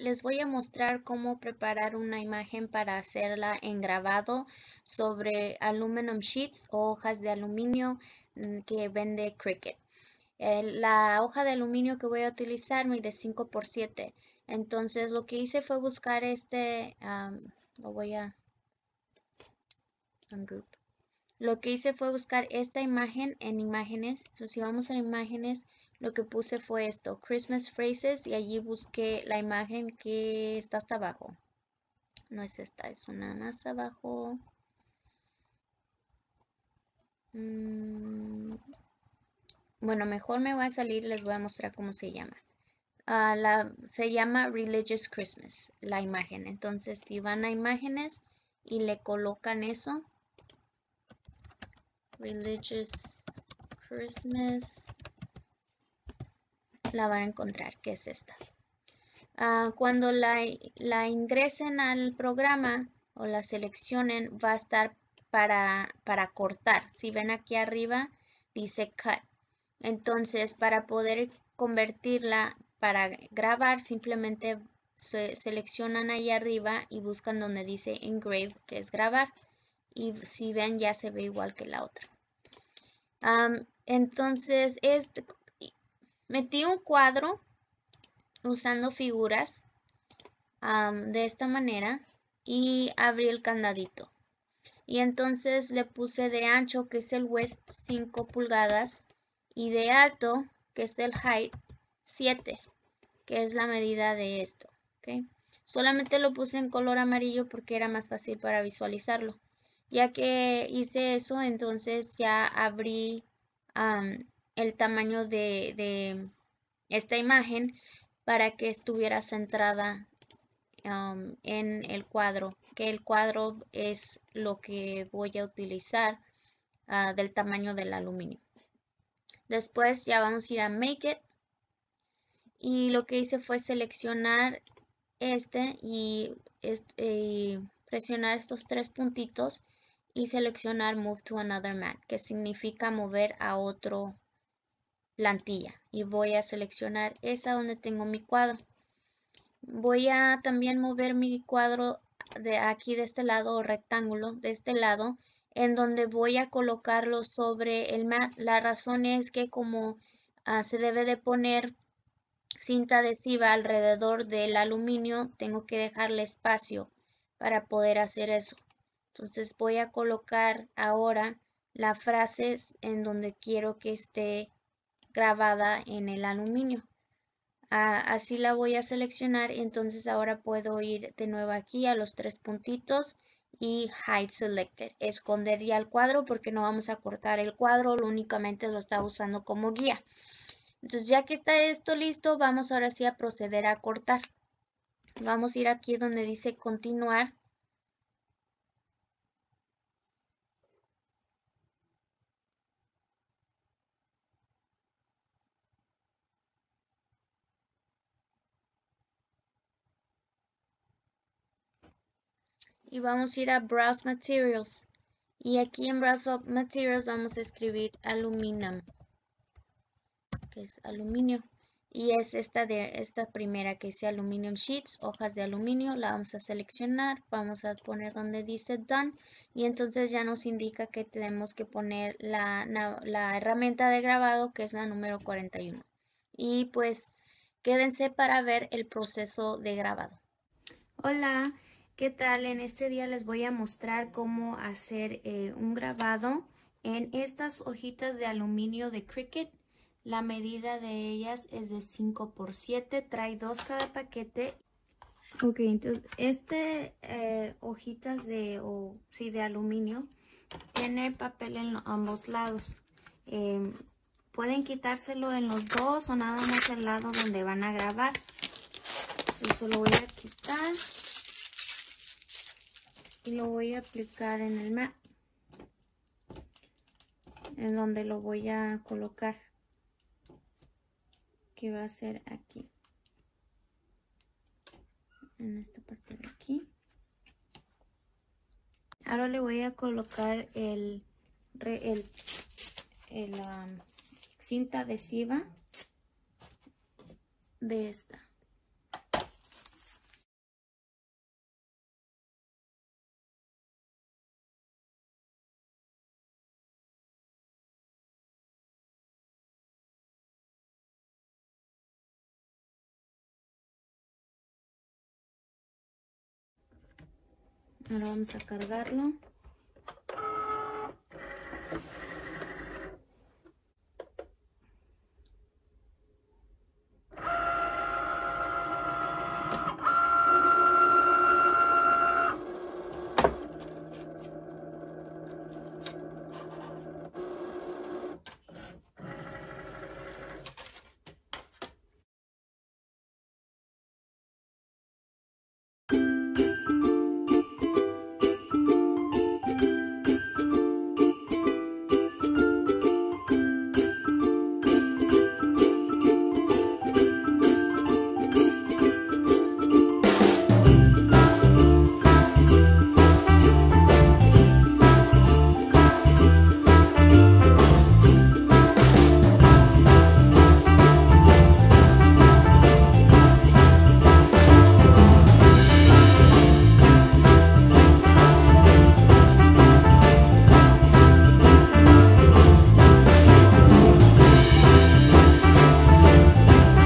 les voy a mostrar cómo preparar una imagen para hacerla en grabado sobre aluminum sheets o hojas de aluminio mm, que vende Cricut. La hoja de aluminio que voy a utilizar de 5 por 7. Entonces lo que hice fue buscar este, lo voy a Lo que hice fue buscar esta imagen en imágenes. Entonces si vamos a imágenes, lo que puse fue esto, Christmas Phrases, y allí busqué la imagen que está hasta abajo. No es esta, es una más abajo. Mm, bueno, mejor me voy a salir, les voy a mostrar cómo se llama. Ah, la, se llama Religious Christmas, la imagen. Entonces, si van a imágenes y le colocan eso, Religious Christmas, la van a encontrar, que es esta. Ah, cuando la, la, ingresen al programa o la seleccionen, va a estar para, cortar. Si ven aquí arriba, dice cut. Entonces, para poder convertirla para grabar, simplemente se seleccionan ahí arriba y buscan donde dice engrave, que es grabar. Y si ven, ya se ve igual que la otra. entonces, es... Metí un cuadro usando figuras de esta manera y abrí el candadito. Y entonces le puse de ancho, que es el width, 5 pulgadas, y de alto, que es el height, 7, que es la medida de esto. Solamente lo puse en color amarillo porque era más fácil para visualizarlo. Ya que hice eso, entonces ya abrí el tamaño de, esta imagen para que estuviera centrada um, en el cuadro, que el cuadro es lo que voy a utilizar ah, del tamaño del aluminio. Después ya vamos a ir a Make It y lo que hice fue seleccionar este y, este, y presionar estos tres puntitos y seleccionar Move to Another Mat, que significa mover a otro plantilla y voy a seleccionar esa donde tengo mi cuadro. Voy a también mover mi cuadro de aquí de este lado o rectángulo de este lado en donde voy a colocarlo sobre el mat. La razón es que como ah, se debe de poner cinta adhesiva alrededor del aluminio, tengo que dejarle espacio para poder hacer eso. Entonces voy a colocar ahora las frases en donde quiero que esté grabada en el aluminio. Ah, así la voy a seleccionar, entonces ahora puedo ir de nuevo aquí a los tres puntitos y Hide Selected. escondería el cuadro porque no vamos a cortar el cuadro, lo únicamente lo está usando como guía. Entonces ya que está esto listo, vamos ahora sí a proceder a cortar. Vamos a ir aquí donde dice continuar y vamos a ir a Browse Materials. Y aquí en Browse Materials vamos a escribir aluminum, que es aluminio. Y es esta, de, esta primera que dice Aluminum Sheets, hojas de aluminio. La vamos a seleccionar, vamos a poner donde dice Done. Y entonces ya nos indica que tenemos que poner la, la herramienta de grabado, que es la número 41. Y pues quédense para ver el proceso de grabado. Hola, ¿Qué tal? En este día les voy a mostrar cómo hacer eh, un grabado en estas hojitas de aluminio de Cricut. La medida de ellas es de 5 por 7, trae dos cada paquete. Ok, entonces este eh, hojitas de, o sí, de aluminio tiene papel en ambos lados. Em, pueden quitárselo en los dos o nada más el lado donde van a grabar. Eso lo voy a quitar y lo voy a aplicar en el mat en donde lo voy a colocar que va a ser aquí en esta parte de aquí ahora le voy a colocar el, el, el um, cinta adhesiva de esta ahora vamos a cargarlo